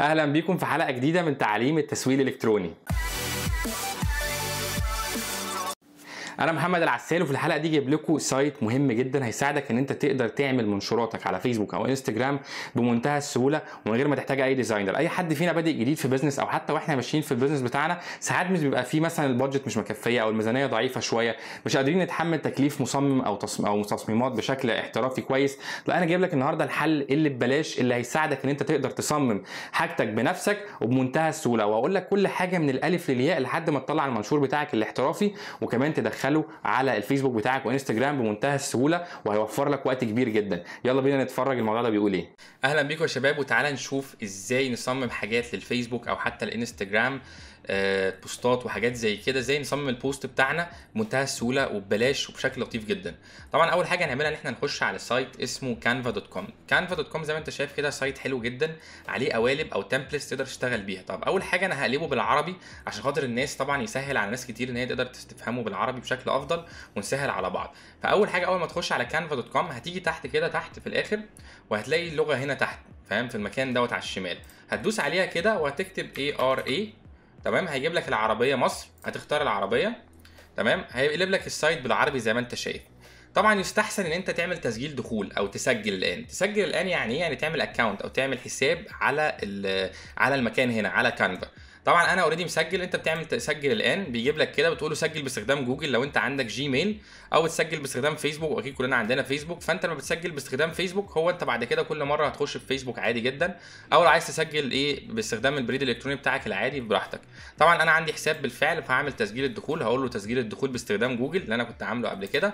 اهلا بيكم في حلقه جديده من تعليم التسويق الالكتروني انا محمد العسال وفي الحلقه دي جايب لكم سايت مهم جدا هيساعدك ان انت تقدر تعمل منشوراتك على فيسبوك او انستجرام بمنتهى السهوله ومن غير ما تحتاج اي ديزاينر اي حد فينا بادئ جديد في بزنس او حتى واحنا ماشيين في البيزنس بتاعنا ساعات مش بيبقى فيه مثلا البادجت مش مكفيه او الميزانيه ضعيفه شويه مش قادرين نتحمل تكليف مصمم او تصم او تصميمات بشكل احترافي كويس لا انا جايب لك النهارده الحل اللي ببلاش اللي هيساعدك ان انت تقدر تصمم حاجتك بنفسك وبمنتهى السهوله وهقول لك كل حاجه من الالف للياء لحد ما تطلع المنشور بتاعك الاحترافي وكمان تدخل تدخله على الفيسبوك بتاعك وانستجرام بمنتهى السهوله وهيوفر لك وقت كبير جدا يلا بينا نتفرج الموضوع ده بيقول ايه اهلا بيكم يا شباب وتعالى نشوف ازاي نصمم حاجات للفيسبوك او حتى الانستجرام آه، بوستات وحاجات زي كده ازاي نصمم البوست بتاعنا بمنتهى السهوله وببلاش وبشكل لطيف جدا طبعا اول حاجه هنعملها ان احنا نخش على سايت اسمه canva.com canva.com زي ما انت شايف كده سايت حلو جدا عليه قوالب او تمبلتس تقدر تشتغل بيها طب اول حاجه انا هقلبه بالعربي عشان خاطر الناس طبعا يسهل على ناس كتير ان هي تقدر تفهمه بالعربي بشكل افضل ونسهل على بعض فاول حاجه اول ما تخش على canva.com هتيجي تحت كده تحت في الاخر وهتلاقي اللغه هنا تحت فاهم في المكان دوت على الشمال هتدوس عليها كده وهتكتب ARA تمام هيجيب لك العربيه مصر هتختار العربيه تمام هيقلب لك السايت بالعربي زي ما انت شايف طبعا يستحسن ان انت تعمل تسجيل دخول او تسجل الان تسجل الان يعني ايه يعني تعمل اكونت او تعمل حساب على على المكان هنا على كانفا طبعا انا اوريدي مسجل انت بتعمل تسجل الان بيجيب لك كده بتقول له سجل باستخدام جوجل لو انت عندك جيميل او تسجل باستخدام فيسبوك واكيد كلنا عندنا فيسبوك فانت لما بتسجل باستخدام فيسبوك هو انت بعد كده كل مره هتخش في فيسبوك عادي جدا او لو عايز تسجل ايه باستخدام البريد الالكتروني بتاعك العادي براحتك طبعا انا عندي حساب بالفعل فهعمل تسجيل الدخول هقول له تسجيل الدخول باستخدام جوجل اللي انا كنت عامله قبل كده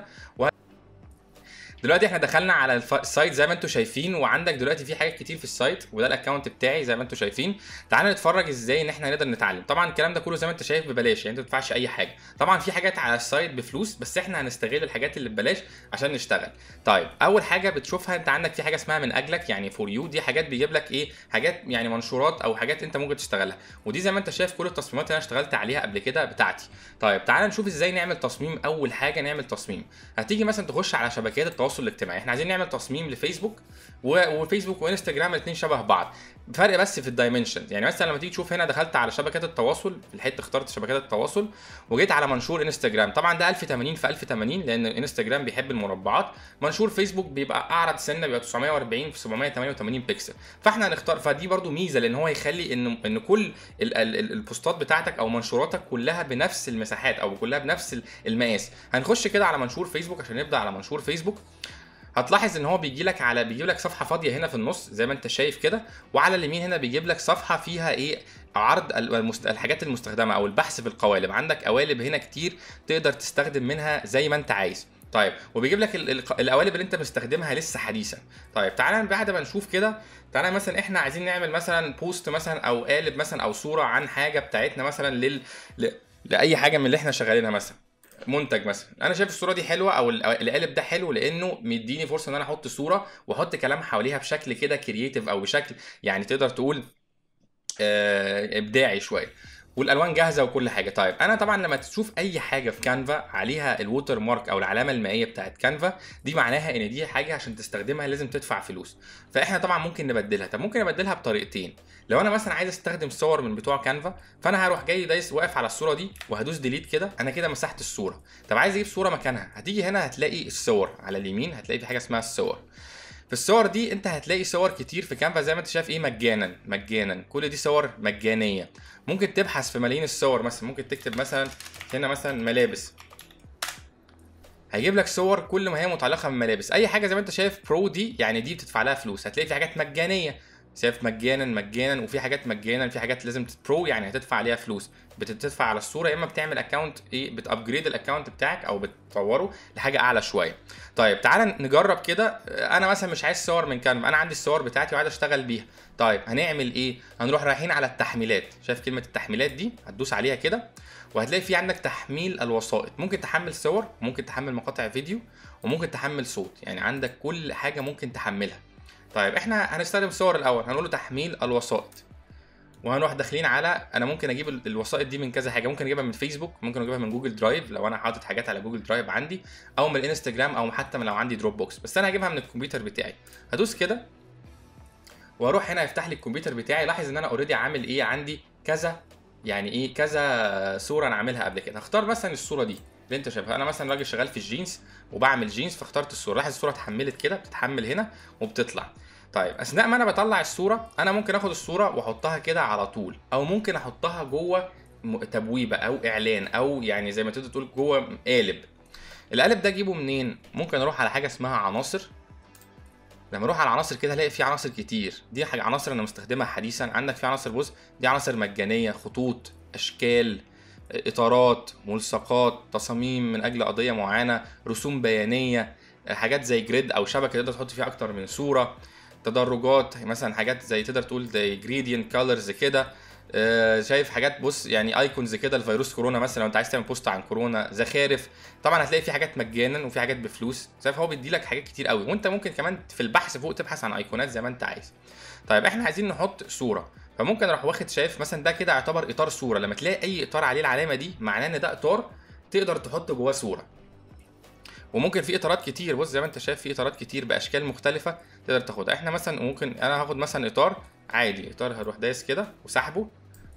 دلوقتي احنا دخلنا على السايت زي ما انتم شايفين وعندك دلوقتي في حاجات كتير في السايت وده الاكونت بتاعي زي ما انتم شايفين تعالى نتفرج ازاي ان احنا نقدر نتعلم طبعا الكلام ده كله زي ما انت شايف ببلاش يعني انت ما تدفعش اي حاجه طبعا في حاجات على السايت بفلوس بس احنا هنستغل الحاجات اللي ببلاش عشان نشتغل طيب اول حاجه بتشوفها انت عندك في حاجه اسمها من اجلك يعني فور يو دي حاجات بيجيب لك ايه حاجات يعني منشورات او حاجات انت ممكن تشتغلها ودي زي ما انت شايف كل التصميمات اللي انا اشتغلت عليها قبل كده بتاعتي طيب تعالى نشوف ازاي نعمل تصميم اول حاجه نعمل تصميم هتيجي مثلا تخش على شبكات التواصل التواصل الاجتماعي احنا عايزين نعمل تصميم لفيسبوك وفيسبوك وانستجرام الاثنين شبه بعض فرق بس في الدايمنشنز يعني مثلا لما تيجي تشوف هنا دخلت على شبكات التواصل في الحته اخترت شبكات التواصل وجيت على منشور انستجرام طبعا ده 1080 في 1080 لان الانستجرام بيحب المربعات منشور فيسبوك بيبقى اعرض سنه بيبقى 940 في 788 بكسل فاحنا هنختار فدي برده ميزه لان هو يخلي ان ان كل البوستات بتاعتك او منشوراتك كلها بنفس المساحات او كلها بنفس المقاس هنخش كده على منشور فيسبوك عشان نبدا على منشور فيسبوك هتلاحظ ان هو بيجي لك على بيجيب لك صفحه فاضيه هنا في النص زي ما انت شايف كده وعلى اليمين هنا بيجيب لك صفحه فيها ايه عرض الحاجات المستخدمه او البحث في القوالب عندك قوالب هنا كتير تقدر تستخدم منها زي ما انت عايز طيب وبيجيب لك القوالب اللي انت مستخدمها لسه حديثا طيب تعالى بعد ما نشوف كده تعالى مثلا احنا عايزين نعمل مثلا بوست مثلا او قالب مثلا او صوره عن حاجه بتاعتنا مثلا لل... لاي حاجه من اللي احنا شغالينها مثلا منتج مثلا انا شايف الصوره دي حلوه او القالب ده حلو لانه مديني فرصه ان انا احط صوره واحط كلام حواليها بشكل كده كرييتيف او بشكل يعني تقدر تقول آه، ابداعي شويه والالوان جاهزه وكل حاجه طيب انا طبعا لما تشوف اي حاجه في كانفا عليها الووتر مارك او العلامه المائيه بتاعه كانفا دي معناها ان دي حاجه عشان تستخدمها لازم تدفع فلوس فاحنا طبعا ممكن نبدلها طب ممكن ابدلها بطريقتين لو انا مثلا عايز استخدم صور من بتوع كانفا فانا هروح جاي دايس واقف على الصوره دي وهدوس ديليت كده انا كده مسحت الصوره طب عايز اجيب صوره مكانها هتيجي هنا هتلاقي الصور على اليمين هتلاقي في حاجه اسمها الصور في الصور دي انت هتلاقي صور كتير في كانفا زي ما انت شايف ايه مجانا مجانا كل دي صور مجانيه ممكن تبحث في ملايين الصور مثلا ممكن تكتب مثلا هنا مثلا ملابس هيجيب لك صور كل ما هي متعلقه بالملابس اي حاجه زي ما انت شايف برو دي يعني دي بتدفع لها فلوس هتلاقي في حاجات مجانيه سيف مجانا مجانا وفي حاجات مجانا في حاجات لازم برو يعني هتدفع عليها فلوس بتدفع على الصوره يا اما بتعمل اكونت ايه بتابجريد الاكونت بتاعك او بتطوره لحاجه اعلى شويه طيب تعال نجرب كده انا مثلا مش عايز صور من كانفا انا عندي الصور بتاعتي وعايز اشتغل بيها طيب هنعمل ايه هنروح رايحين على التحميلات شايف كلمه التحميلات دي هتدوس عليها كده وهتلاقي في عندك تحميل الوسائط ممكن تحمل صور ممكن تحمل مقاطع فيديو وممكن تحمل صوت يعني عندك كل حاجه ممكن تحملها طيب احنا هنستخدم الصور الاول هنقول له تحميل الوسائط وهنروح داخلين على انا ممكن اجيب الوسائط دي من كذا حاجه ممكن اجيبها من فيسبوك ممكن اجيبها من جوجل درايف لو انا حاطط حاجات على جوجل درايف عندي او من الانستجرام او حتى من لو عندي دروب بوكس بس انا هجيبها من الكمبيوتر بتاعي هدوس كده واروح هنا يفتح لي الكمبيوتر بتاعي لاحظ ان انا اوريدي عامل ايه عندي كذا يعني ايه كذا صوره انا عاملها قبل كده هختار مثلا الصوره دي بنت شايفها انا مثلا راجل شغال في الجينز وبعمل جينز فاخترت الصوره لاحظ الصوره اتحملت كده بتتحمل هنا وبتطلع طيب اثناء ما انا بطلع الصوره انا ممكن اخد الصوره واحطها كده على طول او ممكن احطها جوه تبويبه او اعلان او يعني زي ما تقدر تقول جوه قالب القالب ده اجيبه منين ممكن اروح على حاجه اسمها عناصر لما اروح على العناصر كده الاقي في عناصر كتير دي حاجه عناصر انا مستخدمها حديثا عندك في عناصر بص دي عناصر مجانيه خطوط اشكال اطارات ملصقات تصاميم من اجل قضيه معينه رسوم بيانيه حاجات زي جريد او شبكه تقدر تحط فيها اكتر من صوره تدرجات مثلا حاجات زي تقدر تقول زي جريدينت كالرز كده آه، شايف حاجات بص يعني ايكونز كده لفيروس كورونا مثلا لو انت عايز تعمل بوست عن كورونا زخارف طبعا هتلاقي في حاجات مجانا وفي حاجات بفلوس شايف هو بيدي لك حاجات كتير قوي وانت ممكن كمان في البحث فوق تبحث عن ايقونات زي ما انت عايز طيب احنا عايزين نحط صوره فممكن اروح واخد شايف مثلا ده كده يعتبر اطار صوره لما تلاقي اي اطار عليه العلامه دي معناه ان ده اطار تقدر تحط جواه صوره وممكن في اطارات كتير بص زي ما انت شايف في اطارات كتير باشكال مختلفه تقدر تاخدها احنا مثلا ممكن انا هاخد مثلا اطار عادي اطار هروح دايس كده وسحبه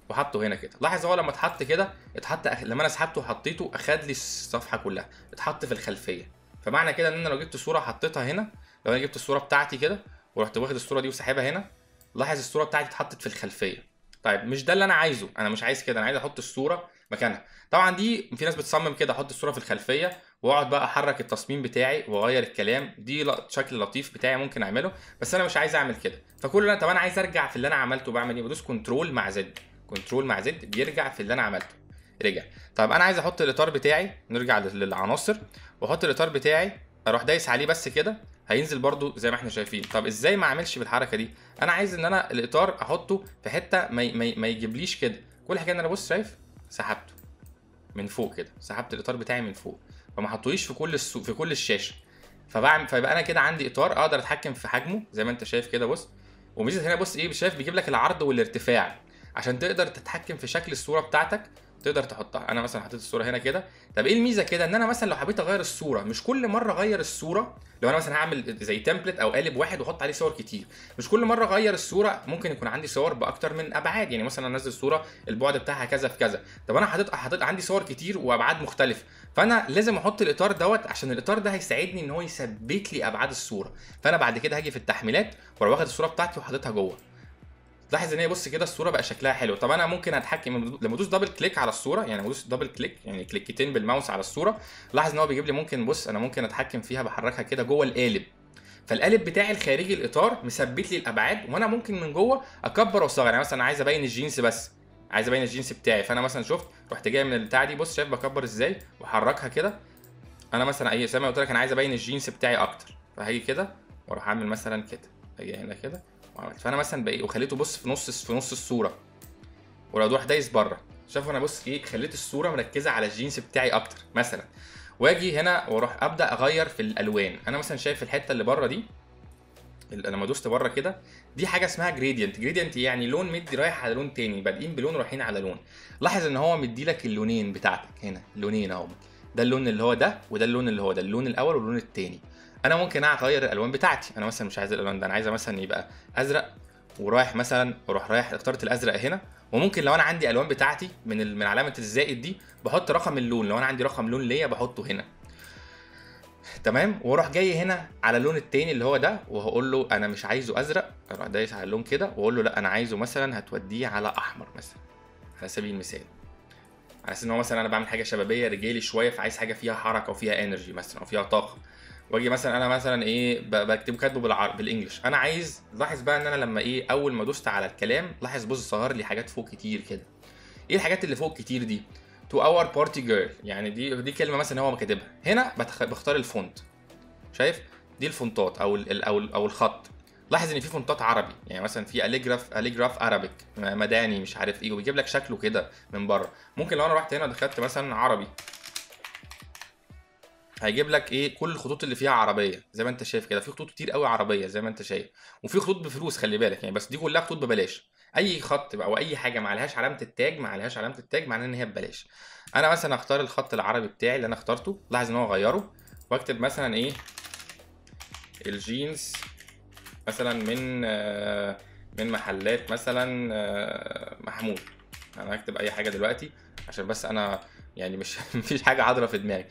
وحطه هنا كده لاحظ هو لما اتحط كده اتحط أخ... لما انا سحبته وحطيته اخد لي الصفحه كلها اتحط في الخلفيه فمعنى كده ان انا لو جبت صوره حطيتها هنا لو انا جبت الصوره بتاعتي كده ورحت واخد الصوره دي وسحبها هنا لاحظ الصوره بتاعتي اتحطت في الخلفيه طيب مش ده اللي انا عايزه انا مش عايز كده انا عايز احط الصوره مكانها طبعا دي في ناس بتصمم كده احط الصوره في الخلفيه واقعد بقى احرك التصميم بتاعي واغير الكلام دي شكل لطيف بتاعي ممكن اعمله بس انا مش عايز اعمل كده فكل اللي انا طب انا عايز ارجع في اللي انا عملته بعمل ايه بدوس كنترول مع زد كنترول مع زد بيرجع في اللي انا عملته رجع طيب انا عايز احط الاطار بتاعي نرجع للعناصر واحط الاطار بتاعي اروح دايس عليه بس كده هينزل برده زي ما احنا شايفين طب ازاي ما اعملش بالحركه دي انا عايز ان انا الاطار احطه في حته ما, ما, ما يجيبليش كده كل حاجه ان انا بص شايف سحبته من فوق كده سحبت الاطار بتاعي من فوق فما حطويش في كل السوق في كل الشاشه فبعمل فيبقى انا كده عندي اطار اقدر اتحكم في حجمه زي ما انت شايف كده بص وميزه هنا بص ايه شايف بيجيب لك العرض والارتفاع عشان تقدر تتحكم في شكل الصوره بتاعتك تقدر تحطها انا مثلا حطيت الصوره هنا كده طب ايه الميزه كده ان انا مثلا لو حبيت اغير الصوره مش كل مره اغير الصوره لو انا مثلا هعمل زي تمبلت او قالب واحد واحط عليه صور كتير مش كل مره اغير الصوره ممكن يكون عندي صور باكتر من ابعاد يعني مثلا انزل صوره البعد بتاعها كذا في كذا طب انا حاطط حاطط عندي صور كتير وابعاد مختلفه فانا لازم احط الاطار دوت عشان الاطار ده هيساعدني ان هو يثبت لي ابعاد الصوره فانا بعد كده هاجي في التحميلات واروح واخد الصوره بتاعتي وحاططها جوه تلاحظ ان هي بص كده الصوره بقى شكلها حلو طب انا ممكن اتحكم لما ادوس دبل كليك على الصوره يعني ادوس دبل كليك يعني كليكتين بالماوس على الصوره لاحظ ان هو بيجيب لي ممكن بص انا ممكن اتحكم فيها بحركها كده جوه القالب فالقالب بتاعي الخارجي الاطار مثبت لي الابعاد وانا ممكن من جوه اكبر واصغر يعني مثلا عايز ابين الجينز بس عايز ابين الجينز بتاعي فانا مثلا شفت رحت جاي من البتاع دي بص شايف بكبر ازاي واحركها كده انا مثلا اي زي ما قلت لك انا عايز ابين الجينز بتاعي اكتر فهاجي كده واروح اعمل مثلا كده اجي هنا كده آه، فانا مثلا بقى إيه، وخليته بص في نص في نص الصوره ولو اروح دايس بره شافوا انا بص ايه خليت الصوره مركزه على الجينز بتاعي اكتر مثلا واجي هنا واروح ابدا اغير في الالوان انا مثلا شايف الحته اللي بره دي اللي لما دوست بره كده دي حاجه اسمها جريدينت جريدينت يعني لون مدي رايح على لون تاني بادئين بلون رايحين على لون لاحظ ان هو مدي لك اللونين بتاعتك هنا لونين اهو ده اللون اللي هو ده وده اللون اللي هو ده اللون الاول واللون التاني انا ممكن اغير الالوان بتاعتي انا مثلا مش عايز الالوان ده انا عايزه مثلا يبقى ازرق ورايح مثلا اروح رايح اخترت الازرق هنا وممكن لو انا عندي الوان بتاعتي من من علامه الزائد دي بحط رقم اللون لو انا عندي رقم لون ليا بحطه هنا تمام واروح جاي هنا على اللون التاني اللي هو ده وهقول له انا مش عايزه ازرق اروح دايس على اللون كده واقول له لا انا عايزه مثلا هتوديه على احمر مثلا على سبيل المثال على اساس ان هو مثلا انا بعمل حاجه شبابيه رجالي شويه فعايز حاجه فيها حركه وفيها انرجي مثلا او فيها طاقه واجي مثلا انا مثلا ايه بكتبه كاتبه بالعربي بالانجلش انا عايز لاحظ بقى ان انا لما ايه اول ما دوست على الكلام لاحظ بص صغر لي حاجات فوق كتير كده ايه الحاجات اللي فوق كتير دي تو اور بارتي جيرل يعني دي دي كلمه مثلا هو كاتبها هنا بختار الفونت شايف دي الفونتات او ال او ال او الخط لاحظ ان في فونتات عربي يعني مثلا في اليجراف اليجراف ارابيك مداني مش عارف ايه وبيجيب لك شكله كده من بره ممكن لو انا رحت هنا دخلت مثلا عربي هيجيب لك ايه كل الخطوط اللي فيها عربيه زي ما انت شايف كده في خطوط كتير قوي عربيه زي ما انت شايف وفي خطوط بفلوس خلي بالك يعني بس دي كلها خطوط ببلاش اي خط او اي حاجه ما عليهاش علامه التاج ما عليهاش علامه التاج معناه ان هي ببلاش انا مثلا اختار الخط العربي بتاعي اللي انا اخترته لاحظ ان هو غيره واكتب مثلا ايه الجينز مثلا من من محلات مثلا محمود انا هكتب اي حاجه دلوقتي عشان بس انا يعني مش مفيش حاجه حاضره في دماغي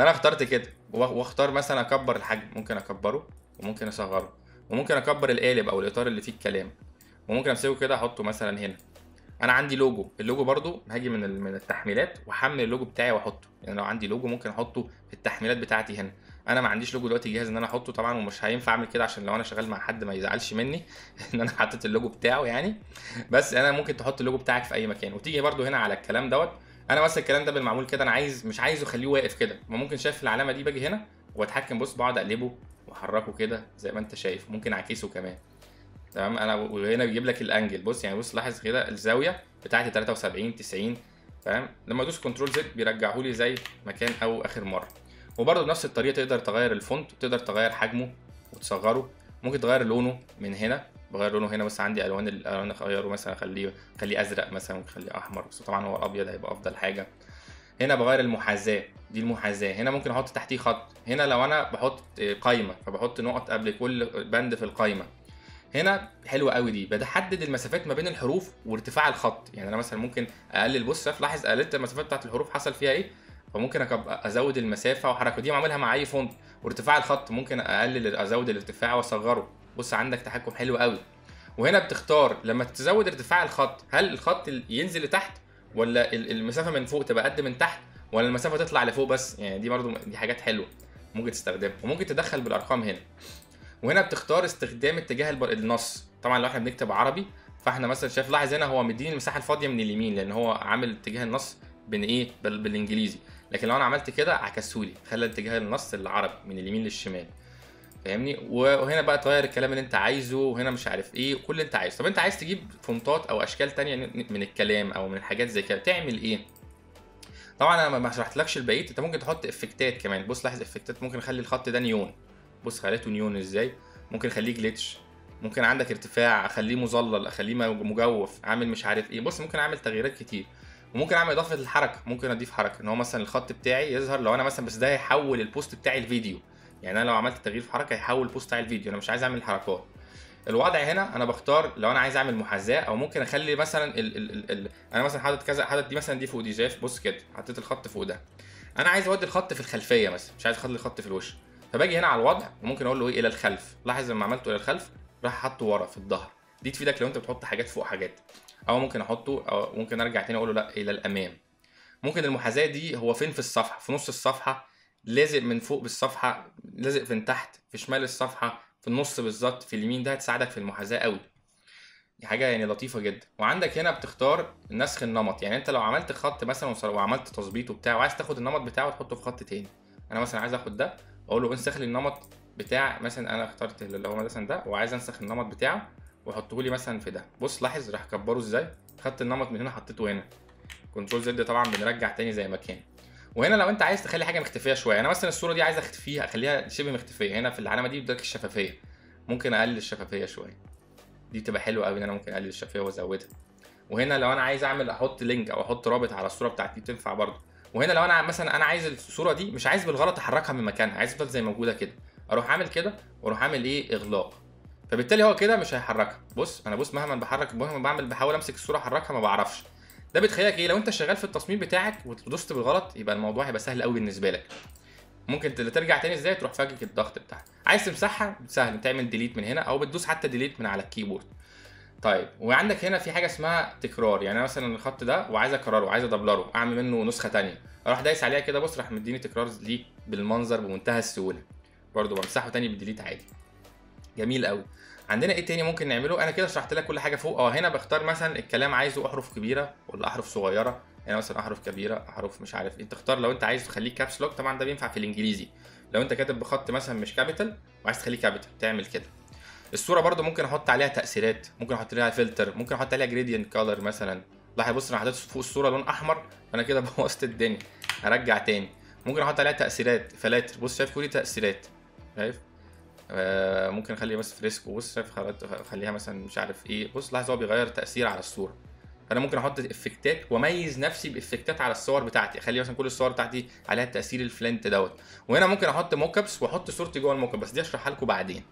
انا اخترت كده واختار مثلا اكبر الحجم ممكن اكبره وممكن اصغره وممكن اكبر القالب او الاطار اللي فيه الكلام وممكن امسكه كده احطه مثلا هنا انا عندي لوجو اللوجو برضو هاجي من من التحميلات واحمل اللوجو بتاعي واحطه يعني لو عندي لوجو ممكن احطه في التحميلات بتاعتي هنا انا ما عنديش لوجو دلوقتي جاهز ان انا احطه طبعا ومش هينفع اعمل كده عشان لو انا شغال مع حد ما يزعلش مني ان انا حطيت اللوجو بتاعه يعني بس انا ممكن تحط اللوجو بتاعك في اي مكان وتيجي برضو هنا على الكلام دوت انا مثلا الكلام ده بالمعمول كده انا عايز مش عايزه اخليه واقف كده ما ممكن شايف العلامه دي باجي هنا واتحكم بص بقعد اقلبه واحركه كده زي ما انت شايف ممكن اعكسه كمان تمام انا وهنا بيجيب لك الانجل بص يعني بص لاحظ كده الزاويه بتاعتي 73 90 تمام لما ادوس كنترول زد بيرجعه لي زي ما كان او اخر مره وبرده بنفس الطريقه تقدر تغير الفونت وتقدر تغير حجمه وتصغره ممكن تغير لونه من هنا بغير لونه هنا بس عندي الوان الالوان اغيره مثلا اخليه اخليه ازرق مثلا ممكن اخليه احمر بس طبعا هو الابيض هيبقى افضل حاجه هنا بغير المحاذاه دي المحاذاه هنا ممكن احط تحتيه خط هنا لو انا بحط قايمه فبحط نقط قبل كل بند في القايمه هنا حلوه قوي دي بحدد المسافات ما بين الحروف وارتفاع الخط يعني انا مثلا ممكن اقلل بص لاحظ قللت المسافات بتاعت الحروف حصل فيها ايه فممكن ازود المسافه وحركه دي بعملها مع اي فونت وارتفاع الخط ممكن اقلل ازود الارتفاع واصغره بص عندك تحكم حلو قوي وهنا بتختار لما تزود ارتفاع الخط هل الخط ينزل لتحت ولا المسافه من فوق تبقى قد من تحت ولا المسافه تطلع لفوق بس يعني دي برضو دي حاجات حلوه ممكن تستخدمها وممكن تدخل بالارقام هنا وهنا بتختار استخدام اتجاه النص طبعا لو احنا بنكتب عربي فاحنا مثلا شايف لاحظ هنا هو مديني المساحه الفاضيه من اليمين لان هو عامل اتجاه النص بين ايه بالانجليزي لكن لو انا عملت كده عكسولي خلى اتجاه النص العربي من اليمين للشمال فاهمني وهنا بقى تغير الكلام اللي انت عايزه وهنا مش عارف ايه كل اللي انت عايزه طب انت عايز تجيب فونتات او اشكال تانية من الكلام او من حاجات زي كده تعمل ايه طبعا انا ما شرحتلكش البقيه انت ممكن تحط افكتات كمان بص لاحظ افكتات ممكن اخلي الخط ده نيون بص خليته نيون ازاي ممكن اخليه جليتش ممكن عندك ارتفاع اخليه مظلل اخليه مجوف اعمل مش عارف ايه بص ممكن اعمل تغييرات كتير وممكن اعمل اضافه للحركه ممكن اضيف حركه ان هو مثلا الخط بتاعي يظهر لو انا مثلا بس ده هيحول البوست بتاعي لفيديو يعني انا لو عملت تغيير في حركه هيحول بوست على الفيديو انا مش عايز اعمل حركات الوضع هنا انا بختار لو انا عايز اعمل محاذاه او ممكن اخلي مثلا الـ الـ الـ الـ انا مثلا حاطط كذا حاطط دي مثلا دي فوق دي شايف بص كده حطيت الخط فوق ده انا عايز اودي الخط في الخلفيه مثلا مش عايز اخلي الخط في الوش فباجي هنا على الوضع وممكن اقول له ايه الى الخلف لاحظ لما عملته الى الخلف راح حاطه ورا في الظهر دي تفيدك لو انت بتحط حاجات فوق حاجات او ممكن احطه او ممكن ارجع تاني اقول له لا الى الامام ممكن المحاذاه دي هو فين في الصفحه في نص الصفحه لازق من فوق بالصفحه لازق من تحت في شمال الصفحه في النص بالظبط في اليمين ده هتساعدك في المحاذاه قوي دي حاجه يعني لطيفه جدا وعندك هنا بتختار نسخ النمط يعني انت لو عملت خط مثلا وعملت تظبيط وبتاع وعايز تاخد النمط بتاعه وتحطه في خط تاني انا مثلا عايز اخد ده اقول له انسخ لي النمط بتاع مثلا انا اخترت اللي هو مثلا ده وعايز انسخ النمط بتاعه واحطه لي مثلا في ده بص لاحظ راح كبره ازاي خدت النمط من هنا حطيته هنا كنترول زد طبعا بنرجع تاني زي ما كان وهنا لو انت عايز تخلي حاجه مختفيه شويه انا يعني مثلا الصوره دي عايز اختفيها اخليها شبه مختفيه هنا في العلامه دي بدك الشفافيه ممكن اقلل الشفافيه شويه دي بتبقى حلوه قوي ان انا ممكن اقلل الشفافيه وازودها وهنا لو انا عايز اعمل احط لينك او احط رابط على الصوره بتاعتي بتنفع برضه وهنا لو انا مثلا انا عايز الصوره دي مش عايز بالغلط احركها من مكانها عايز تفضل زي موجوده كده اروح عامل كده واروح عامل ايه اغلاق فبالتالي هو كده مش هيحركها بص انا بص مهما بحرك مهما بعمل بحاول امسك الصوره احركها ما بعرفش ده بتخيلك ايه لو انت شغال في التصميم بتاعك ودوست بالغلط يبقى الموضوع هيبقى سهل قوي بالنسبه لك ممكن ترجع تاني ازاي تروح فاكك الضغط بتاعك عايز تمسحها سهل تعمل ديليت من هنا او بتدوس حتى ديليت من على الكيبورد طيب وعندك هنا في حاجه اسمها تكرار يعني انا مثلا الخط ده وعايز اكرره عايز ادبلره اعمل منه نسخه تانية اروح دايس عليها كده بص راح مديني تكرار ليه بالمنظر بمنتهى السهوله برده بمسحه تاني بالديليت عادي جميل قوي عندنا ايه تاني ممكن نعمله انا كده شرحت لك كل حاجه فوق اه هنا بختار مثلا الكلام عايزه احرف كبيره ولا احرف صغيره هنا يعني مثلا احرف كبيره احرف مش عارف ايه تختار لو انت عايز تخليه كابس لوك طبعا ده بينفع في الانجليزي لو انت كاتب بخط مثلا مش كابيتال وعايز تخليه كابيتال تعمل كده الصوره برده ممكن احط عليها تاثيرات ممكن احط لها فلتر ممكن احط عليها جريدينت كولر مثلا لاحظ بص انا حطيت فوق الصوره لون احمر فانا كده بوظت الدنيا هرجع تاني ممكن احط عليها تاثيرات فلاتر بص شايف كل تاثيرات شايف آه، ممكن اخلي بس فريسكو بص اخليها مثلا مش عارف ايه بص لاحظ هو بيغير تاثير على الصوره فانا ممكن احط افكتات واميز نفسي بافكتات على الصور بتاعتي اخلي مثلا كل الصور بتاعتي عليها التاثير الفلنت دوت وهنا ممكن احط موك ابس واحط صورتي جوه الموك بس دي اشرحها لكم بعدين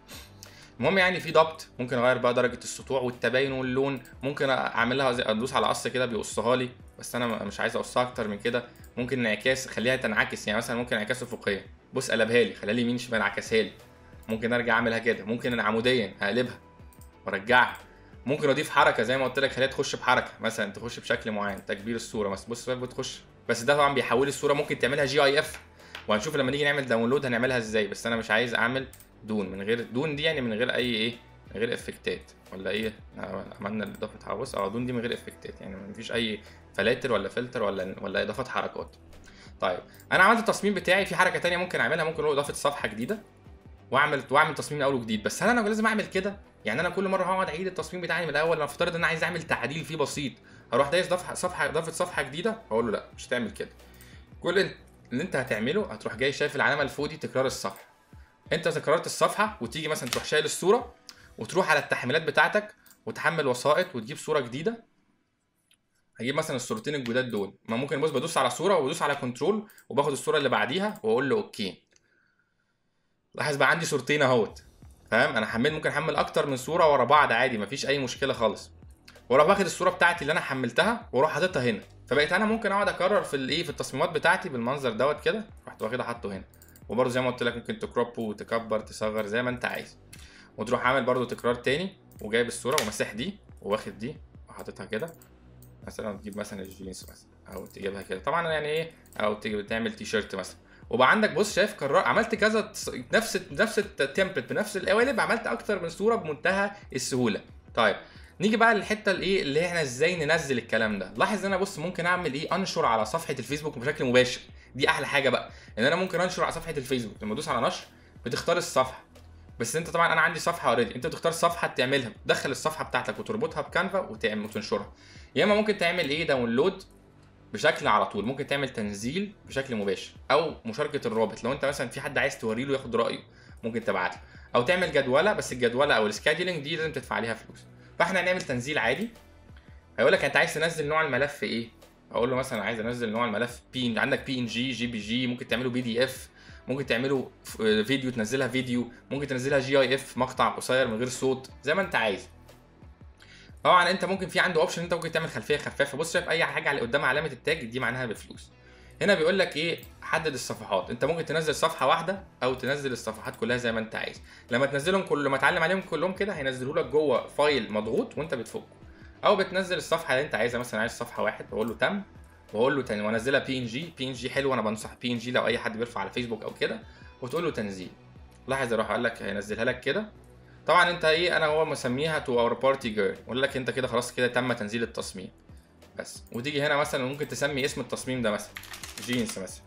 المهم يعني في ضبط ممكن اغير بقى درجه السطوع والتباين واللون ممكن اعملها ادوس على قص كده بيقصها لي بس انا مش عايز اقصها اكتر من كده ممكن انعكاس خليها تنعكس يعني مثلا ممكن انعكاس افقيه بص قلبها لي خليها لي يمين شمال عكسها لي ممكن ارجع اعملها كده ممكن عموديا هقلبها وارجعها ممكن اضيف حركه زي ما قلت لك خليها تخش بحركه مثلا تخش بشكل معين تكبير الصوره مثلا بص بتخش بس ده طبعا بيحول الصوره ممكن تعملها جي اي اف وهنشوف لما نيجي نعمل داونلود هنعملها ازاي بس انا مش عايز اعمل دون من غير دون دي يعني من غير اي ايه من غير افكتات ولا ايه عملنا اضافه حواس اه دون دي من غير افكتات يعني مفيش اي فلاتر ولا فلتر ولا ولا اضافه حركات طيب انا عملت التصميم بتاعي في حركه تانية ممكن اعملها ممكن اقول اضافه صفحه جديده واعمل واعمل تصميم اول وجديد بس هل انا لازم اعمل كده يعني انا كل مره هقعد اعيد التصميم بتاعي من الاول افترض ان انا عايز اعمل تعديل فيه بسيط هروح دايس صفحه صفحه اضافه صفحه جديده هقول له لا مش هتعمل كده كل اللي انت هتعمله هتروح جاي شايف العلامه دي تكرار الصفحه انت تكررت الصفحه وتيجي مثلا تروح شايل الصوره وتروح على التحميلات بتاعتك وتحمل وسائط وتجيب صوره جديده هجيب مثلا الصورتين الجداد دول ما ممكن بص بدوس على صوره وبدوس على كنترول وباخد الصوره اللي بعديها واقول له اوكي لاحظ بقى عندي صورتين اهوت تمام انا حملت ممكن احمل اكتر من صوره ورا بعض عادي مفيش اي مشكله خالص واروح واخد الصوره بتاعتي اللي انا حملتها واروح حاططها هنا فبقيت انا ممكن اقعد اكرر في الايه في التصميمات بتاعتي بالمنظر دوت كده رحت واخدها حاطه هنا وبرده زي ما قلت لك ممكن تكروب وتكبر تصغر زي ما انت عايز وتروح عامل برده تكرار تاني وجايب الصوره ومسح دي واخد دي وحاططها كده مثلا تجيب مثلا الجينز مثلا او تجيبها كده طبعا يعني ايه او تجيب تعمل تيشيرت مثلا وبقى عندك بص شايف كرر عملت كذا نفس نفس التمبلت بنفس القوالب عملت اكتر من صوره بمنتهى السهوله طيب نيجي بقى للحته الايه اللي احنا ازاي ننزل الكلام ده لاحظ ان انا بص ممكن اعمل ايه انشر على صفحه الفيسبوك بشكل مباشر دي احلى حاجه بقى ان انا ممكن انشر على صفحه الفيسبوك لما ادوس على نشر بتختار الصفحه بس انت طبعا انا عندي صفحه اوريدي انت بتختار صفحه تعملها تدخل الصفحه بتاعتك وتربطها بكانفا وتعمل وتنشرها يا اما ممكن تعمل ايه داونلود بشكل على طول ممكن تعمل تنزيل بشكل مباشر او مشاركه الرابط لو انت مثلا في حد عايز توريله ياخد رايه ممكن تبعت له او تعمل جدوله بس الجدوله او السكادولينج دي لازم تدفع عليها فلوس فاحنا هنعمل تنزيل عادي هيقول لك انت عايز تنزل نوع الملف ايه اقول له مثلا عايز انزل نوع الملف بي عندك بي ان جي جي بي جي ممكن تعمله بي دي اف ممكن تعمله فيديو تنزلها فيديو ممكن تنزلها جي اي اف مقطع قصير من غير صوت زي ما انت عايز طبعا انت ممكن في عنده اوبشن انت ممكن تعمل خلفيه خفافه بص شايف اي حاجه على قدام علامه التاج دي معناها بفلوس هنا بيقول لك ايه حدد الصفحات انت ممكن تنزل صفحه واحده او تنزل الصفحات كلها زي ما انت عايز لما تنزلهم كل لما تعلم عليهم كلهم كده هينزلوا لك جوه فايل مضغوط وانت بتفكه او بتنزل الصفحه اللي انت عايزها مثلا عايز صفحه واحد بقول له تم واقول له تاني وانزلها بي ان جي بي ان جي حلو انا بنصح بي ان جي لو اي حد بيرفع على فيسبوك او كده وتقول له تنزيل لاحظ راح قال لك هينزلها لك كده طبعا انت ايه انا هو مسميها تو اور بارتي جيرل اقول لك انت كده خلاص كده تم تنزيل التصميم بس وتيجي هنا مثلا ممكن تسمي اسم التصميم ده مثلا جينز مثلا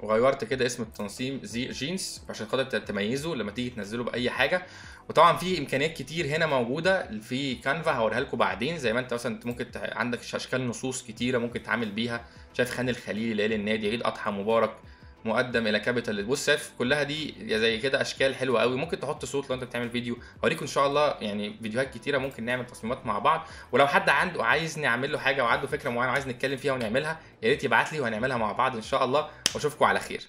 وغيرت كده اسم التنصيم زي جينز عشان خاطر تميزه لما تيجي تنزله باي حاجه وطبعا في امكانيات كتير هنا موجوده في كانفا هوريها لكم بعدين زي ما انت مثلا ممكن عندك اشكال نصوص كتيره ممكن تعمل بيها شايف خان الخليلي ليالي النادي عيد اضحى مبارك مقدم الى كابيتال بص كلها دي زي كده اشكال حلوه قوي ممكن تحط صوت لو انت بتعمل فيديو اوريكم ان شاء الله يعني فيديوهات كتيره ممكن نعمل تصميمات مع بعض ولو حد عنده عايزني اعمل له حاجه وعنده فكره معينه عايز نتكلم فيها ونعملها يا ريت يبعت لي وهنعملها مع بعض ان شاء الله واشوفكم على خير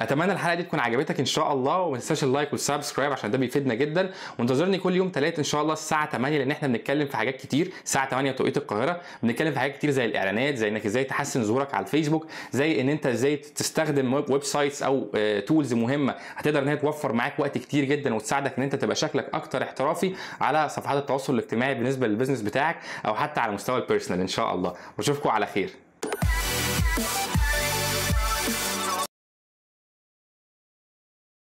اتمنى الحلقه دي تكون عجبتك ان شاء الله وما تنساش اللايك والسبسكرايب عشان ده بيفيدنا جدا وانتظرني كل يوم ثلاث ان شاء الله الساعه 8 لان احنا بنتكلم في حاجات كتير الساعه 8 بتوقيت القاهره بنتكلم في حاجات كتير زي الاعلانات زي انك ازاي تحسن ظهورك على الفيسبوك زي ان انت ازاي تستخدم ويب سايتس او تولز آه، مهمه هتقدر ان هي توفر معاك وقت كتير جدا وتساعدك ان انت تبقى شكلك اكتر احترافي على صفحات التواصل الاجتماعي بالنسبه للبزنس بتاعك او حتى على مستوى البيرسونال ان شاء الله واشوفكم على خير